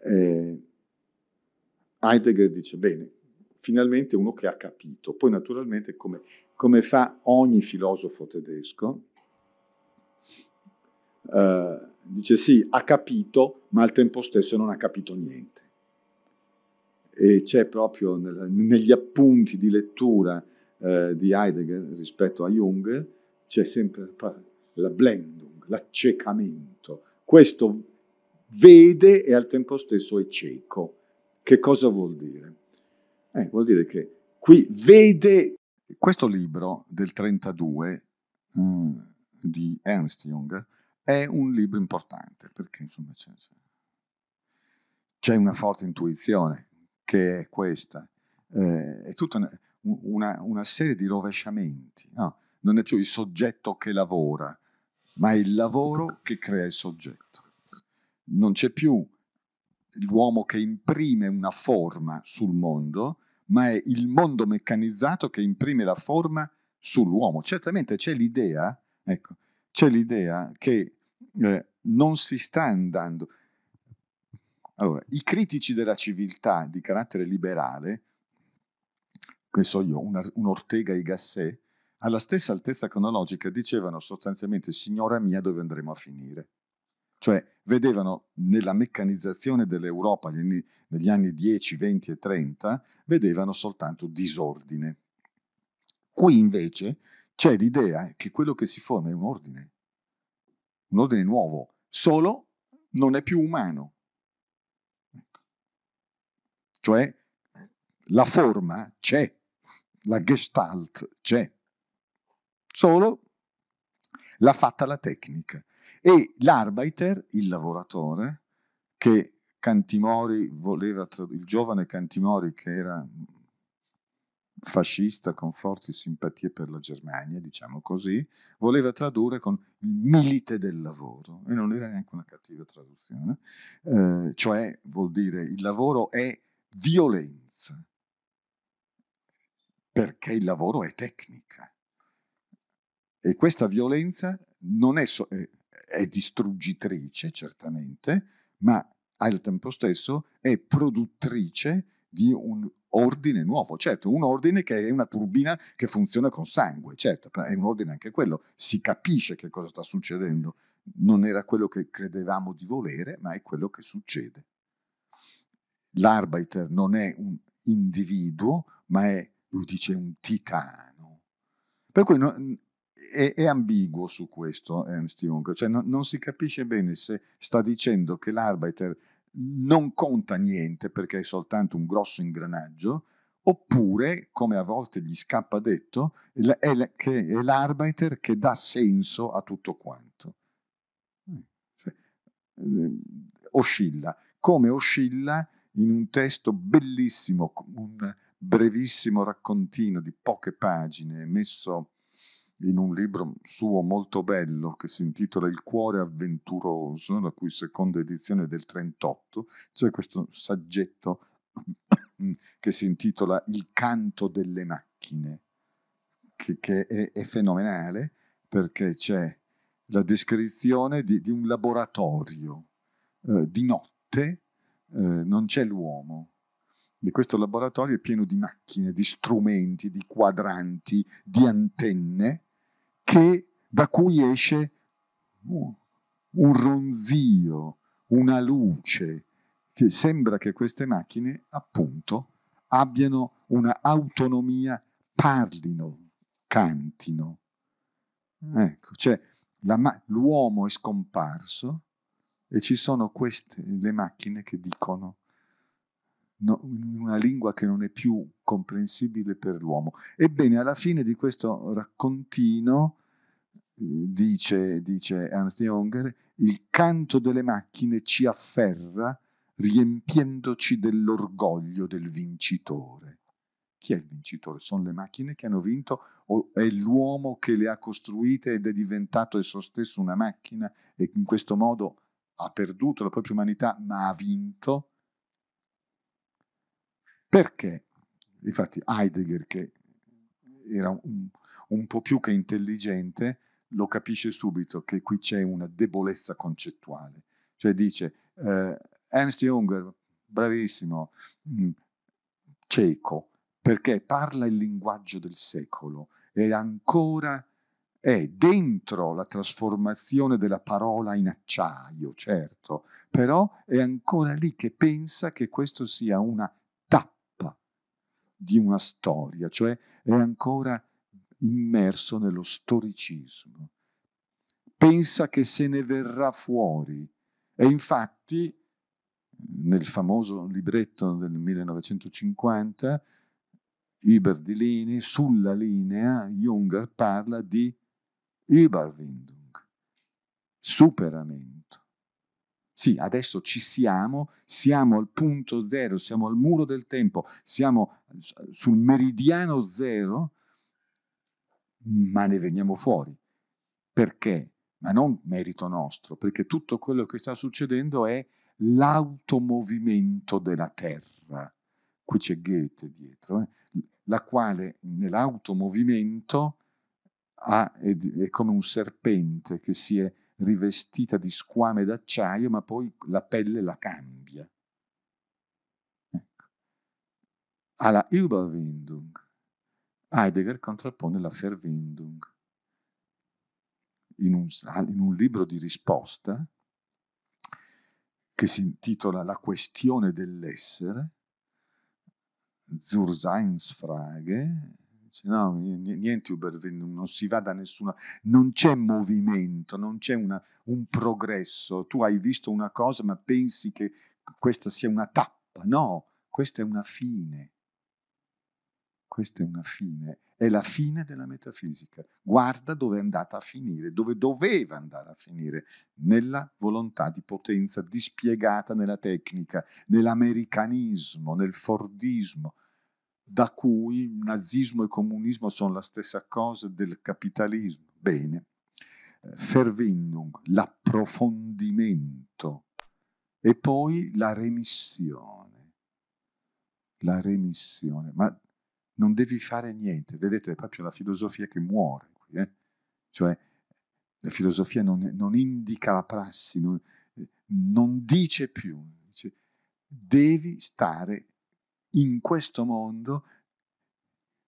Eh, Heidegger dice, bene, finalmente uno che ha capito. Poi naturalmente come, come fa ogni filosofo tedesco, eh, dice sì, ha capito, ma al tempo stesso non ha capito niente. E c'è proprio nel, negli appunti di lettura eh, di Heidegger rispetto a Jung, c'è sempre la blending, l'accecamento. Questo vede e al tempo stesso è cieco. Che cosa vuol dire? Eh, vuol dire che qui vede... Questo libro del 32 mh, mm, di Ernst Jung è un libro importante perché insomma c'è, c'è una forte intuizione che è questa. Eh, è tutta una, una, una, serie di rovesciamenti. No? Non è più il soggetto che lavora, ma è il lavoro che crea il soggetto non c'è più l'uomo che imprime una forma sul mondo, ma è il mondo meccanizzato che imprime la forma sull'uomo. Certamente c'è l'idea, ecco, c'è l'idea che eh, non si sta andando. Allora, i critici della civiltà di carattere liberale, che so io, una, un Ortega e Gasset, alla stessa altezza cronologica dicevano sostanzialmente signora mia dove andremo a finire cioè vedevano nella meccanizzazione dell'Europa negli anni 10, 20 e 30, vedevano soltanto disordine. Qui invece c'è l'idea che quello che si forma è un ordine, un ordine nuovo, solo non è più umano. Ecco. Cioè la forma c'è, la gestalt c'è, solo l'ha fatta la tecnica e l'arbiter, il lavoratore, che Cantimori voleva, il giovane Cantimori che era mm, fascista con forti simpatie per la Germania, diciamo così, voleva tradurre con il milite del lavoro, e non era neanche una cattiva traduzione, eh, cioè vuol dire il lavoro è violenza, perché il lavoro è tecnica. E questa violenza non è, so- è eh, è distruggitrice certamente, ma al tempo stesso è produttrice di un ordine nuovo, certo, un ordine che è una turbina che funziona con sangue, certo, è un ordine anche quello, si capisce che cosa sta succedendo, non era quello che credevamo di volere, ma è quello che succede. L'arbiter non è un individuo, ma è, lui dice, un titano. Per cui no, è, è, ambiguo su questo Ernst Jung, cioè no, non si capisce bene se sta dicendo che l'arbiter non conta niente perché è soltanto un grosso ingranaggio, oppure, come a volte gli scappa detto, è, l- che è l'arbiter che dà senso a tutto quanto. Eh, cioè, eh, oscilla, come oscilla in un testo bellissimo, un brevissimo raccontino di poche pagine messo in un libro suo molto bello che si intitola Il cuore avventuroso, la cui seconda edizione è del 38, c'è questo saggetto che si intitola Il canto delle macchine, che, che è, è, fenomenale perché c'è la descrizione di, di un laboratorio eh, di notte, eh, non c'è l'uomo, E questo laboratorio è pieno di macchine, di strumenti, di quadranti, di antenne che, da cui esce un ronzio, una luce, che sembra che queste macchine appunto abbiano una autonomia, parlino, cantino. Ecco, cioè ma- l'uomo è scomparso e ci sono queste le macchine che dicono in una lingua che non è più comprensibile per l'uomo. Ebbene, alla fine di questo raccontino, eh, dice, dice Hans de il canto delle macchine ci afferra riempiendoci dell'orgoglio del vincitore. Chi è il vincitore? Sono le macchine che hanno vinto o è l'uomo che le ha costruite ed è diventato esso stesso una macchina e in questo modo ha perduto la propria umanità ma ha vinto? Perché? Infatti Heidegger, che era un, un po' più che intelligente, lo capisce subito che qui c'è una debolezza concettuale. Cioè dice, eh, Ernst Junger, bravissimo, mh, mm, cieco, perché parla il linguaggio del secolo e ancora è dentro la trasformazione della parola in acciaio, certo, però è ancora lì che pensa che questo sia una di una storia, cioè è ancora immerso nello storicismo. Pensa che se ne verrà fuori e infatti nel famoso libretto del 1950 Iber di Lini, sulla linea Junger parla di Überwindung, superamento sì, adesso ci siamo, siamo al punto zero, siamo al muro del tempo, siamo sul meridiano zero, ma ne veniamo fuori. Perché? Ma non merito nostro, perché tutto quello che sta succedendo è l'automovimento della terra. Qui c'è Goethe dietro, eh? la quale nell'automovimento ha, è, è come un serpente che si è rivestita di squame d'acciaio, ma poi la pelle la cambia. Ecco. Alla Überwindung Heidegger contrappone la Verwindung. In un, in un libro di risposta che si intitola La questione dell'essere, Zurseinsfrage, se no niente Uber, non si va da nessuna, non c'è movimento, non c'è una, un progresso, tu hai visto una cosa ma pensi che questa sia una tappa, no, questa è una fine, questa è una fine, è la fine della metafisica, guarda dove è andata a finire, dove doveva andare a finire, nella volontà di potenza dispiegata nella tecnica, nell'americanismo, nel fordismo, da cui nazismo e comunismo sono la stessa cosa del capitalismo. Bene, Verwindung, l'approfondimento e poi la remissione. La remissione, ma non devi fare niente. Vedete, è proprio la filosofia che muore qui, eh? cioè la filosofia non, non indica la prassi, non, non dice più, dice, devi stare in questo mondo,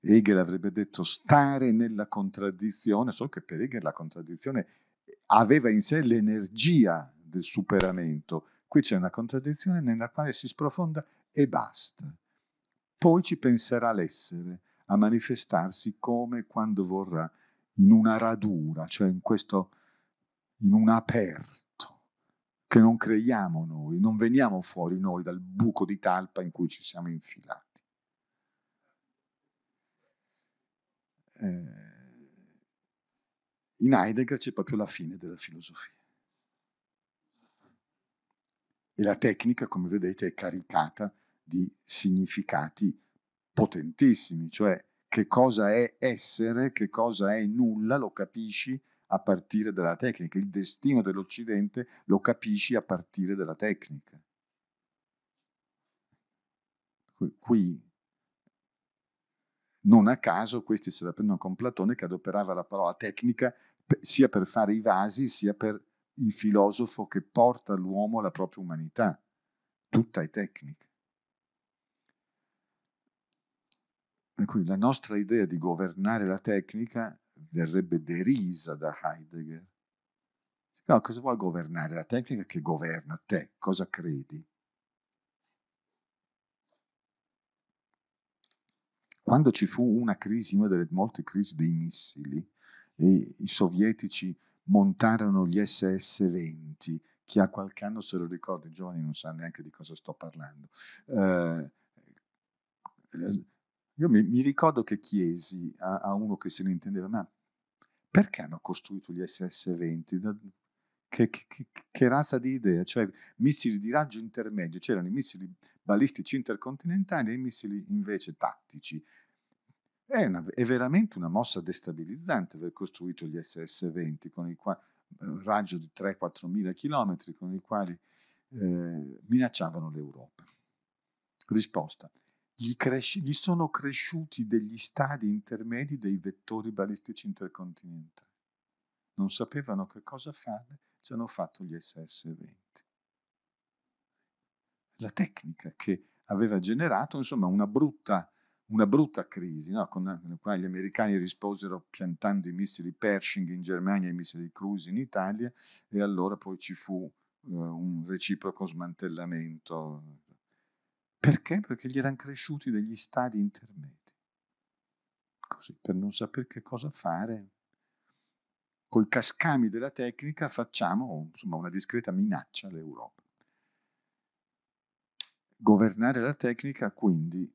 Hegel avrebbe detto stare nella contraddizione, so che per Hegel la contraddizione aveva in sé l'energia del superamento. Qui c'è una contraddizione nella quale si sprofonda e basta. Poi ci penserà l'essere a manifestarsi come e quando vorrà, in una radura, cioè in questo, in un aperto che non creiamo noi, non veniamo fuori noi dal buco di talpa in cui ci siamo infilati. Eh, in Heidegger c'è proprio la fine della filosofia. E la tecnica, come vedete, è caricata di significati potentissimi, cioè che cosa è essere, che cosa è nulla, lo capisci, a partire dalla tecnica, il destino dell'Occidente lo capisci a partire dalla tecnica. Qui, non a caso, questi se la prendono con Platone che adoperava la parola tecnica sia per fare i vasi, sia per il filosofo che porta l'uomo alla propria umanità. Tutta è tecnica. Per cui la nostra idea di governare la tecnica verrebbe derisa da Heidegger. No, cosa vuoi governare? La tecnica che governa te, cosa credi? Quando ci fu una crisi, una delle molte crisi dei missili, e i sovietici montarono gli SS-20, chi ha qualche anno se lo ricorda, i giovani non sanno neanche di cosa sto parlando. Eh, io mi, mi ricordo che chiesi a, a, uno che se ne intendeva, ma perché hanno costruito gli SS-20? Da, che, che, che, che, razza di idea? Cioè, missili di raggio intermedio, c'erano i missili balistici intercontinentali e i missili invece tattici. È, una, è veramente una mossa destabilizzante aver costruito gli SS-20 con il quale eh, un raggio di 3-4 mila chilometri con i quali eh, minacciavano l'Europa. Risposta gli, cresci- gli sono cresciuti degli stadi intermedi dei vettori balistici intercontinentali. Non sapevano che cosa fare, ci hanno fatto gli SS-20. La tecnica che aveva generato, insomma, una brutta una brutta crisi, no? con la quale gli americani risposero piantando i missili Pershing in Germania e i missili Cruise in Italia e allora poi ci fu eh, un reciproco smantellamento perché? Perché gli erano cresciuti degli stadi intermedi, così, per non sapere che cosa fare. col cascami della tecnica facciamo insomma, una discreta minaccia all'Europa. Governare la tecnica quindi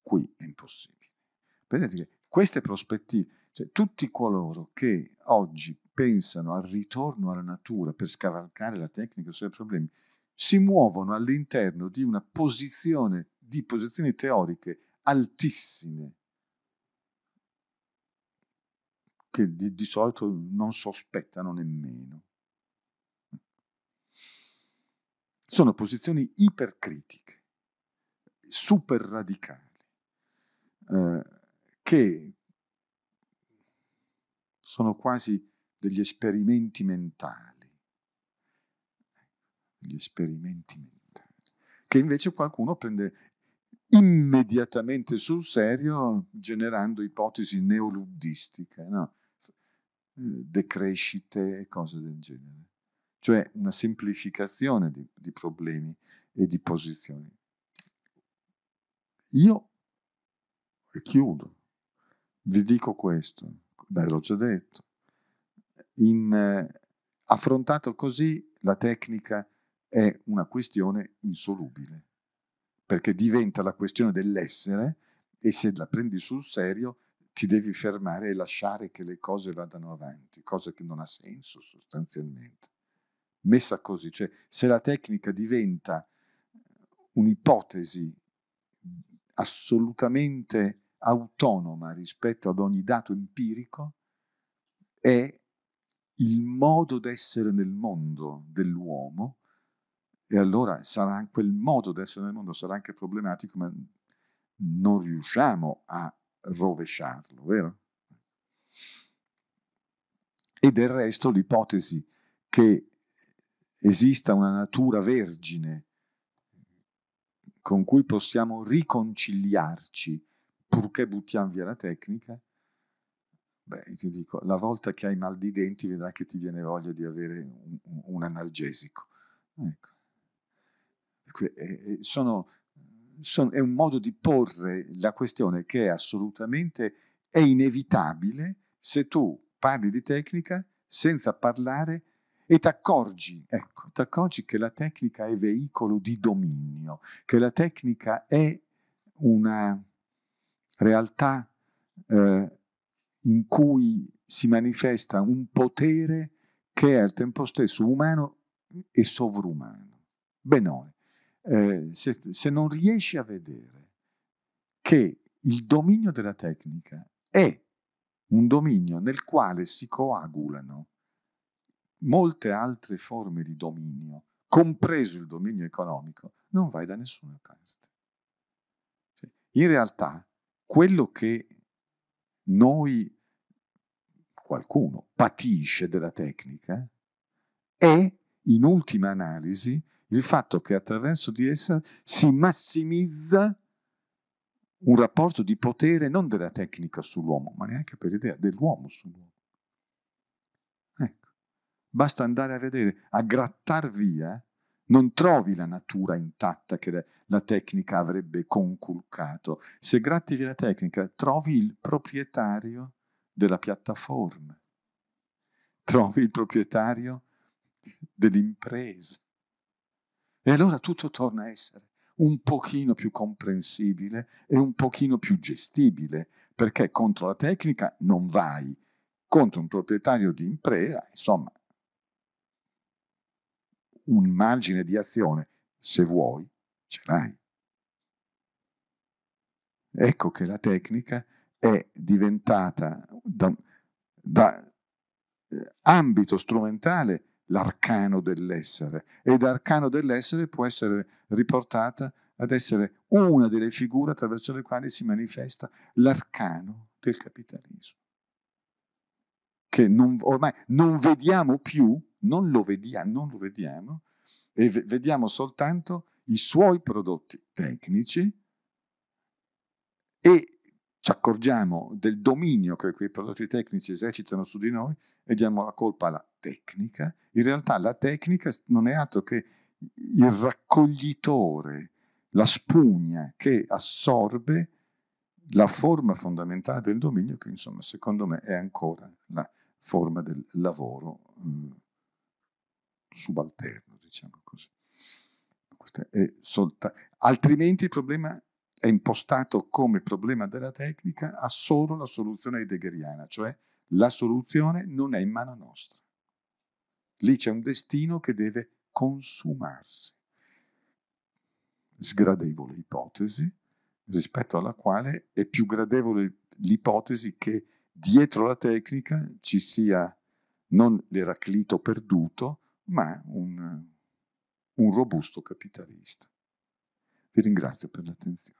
qui è impossibile. Vedete che queste prospettive, cioè tutti coloro che oggi pensano al ritorno alla natura per scavalcare la tecnica sui problemi, si muovono all'interno di una posizione, di posizioni teoriche altissime, che di, di solito non sospettano nemmeno. Sono posizioni ipercritiche, super radicali, eh, che sono quasi degli esperimenti mentali gli esperimenti mentali, che invece qualcuno prende immediatamente sul serio generando ipotesi neoluddistiche, no? Eh, decrescite e cose del genere. Cioè una semplificazione di, di problemi e di posizioni. Io, e chiudo, vi dico questo, beh, l'ho già detto, in, eh, affrontato così la tecnica è una questione insolubile, perché diventa la questione dell'essere e se la prendi sul serio ti devi fermare e lasciare che le cose vadano avanti, cosa che non ha senso sostanzialmente. Messa così, cioè se la tecnica diventa un'ipotesi assolutamente autonoma rispetto ad ogni dato empirico, è il modo d'essere nel mondo dell'uomo e allora sarà, quel modo di essere nel mondo sarà anche problematico, ma non riusciamo a rovesciarlo, vero? E del resto l'ipotesi che esista una natura vergine con cui possiamo riconciliarci purché buttiamo via la tecnica, beh, ti dico, la volta che hai mal di denti vedrai che ti viene voglia di avere un, un analgesico. Ecco. Sono, sono, è un modo di porre la questione che è assolutamente è inevitabile se tu parli di tecnica senza parlare e ti accorgi, ecco, t'accorgi che la tecnica è veicolo di dominio, che la tecnica è una realtà eh, in cui si manifesta un potere che è al tempo stesso umano e sovrumano. Benone, eh, se, se non riesci a vedere che il dominio della tecnica è un dominio nel quale si coagulano molte altre forme di dominio, compreso il dominio economico, non vai da nessuna parte. In realtà, quello che noi, qualcuno, patisce della tecnica è, in ultima analisi, il fatto che attraverso di essa si massimizza un rapporto di potere non della tecnica sull'uomo, ma neanche per idea dell'uomo sull'uomo. Ecco, basta andare a vedere, a grattar via, non trovi la natura intatta che la tecnica avrebbe conculcato. Se gratti via la tecnica, trovi il proprietario della piattaforma, trovi il proprietario dell'impresa e allora tutto torna a essere un pochino più comprensibile e un pochino più gestibile, perché contro la tecnica non vai, contro un proprietario di impresa, insomma, un margine di azione, se vuoi, ce l'hai. Ecco che la tecnica è diventata da, da eh, ambito strumentale l'arcano dell'essere ed arcano dell'essere può essere riportata ad essere una delle figure attraverso le quali si manifesta l'arcano del capitalismo, che non, ormai non vediamo più, non lo, vedia, non lo vediamo, e vediamo soltanto i suoi prodotti tecnici e ci accorgiamo del dominio che quei prodotti tecnici esercitano su di noi e diamo la colpa alla tecnica, in realtà la tecnica non è altro che il raccoglitore, la spugna che assorbe la forma fondamentale del dominio che insomma secondo me è ancora la forma del lavoro mh, mm, subalterno, diciamo così. Solta... Altrimenti il problema è impostato come problema della tecnica, ha solo la soluzione heideggeriana, cioè la soluzione non è in mano nostra. Lì c'è un destino che deve consumarsi. Sgradevole ipotesi, rispetto alla quale è più gradevole l'ipotesi che dietro la tecnica ci sia non l'eraclito perduto, ma un, un robusto capitalista. Vi ringrazio per l'attenzione.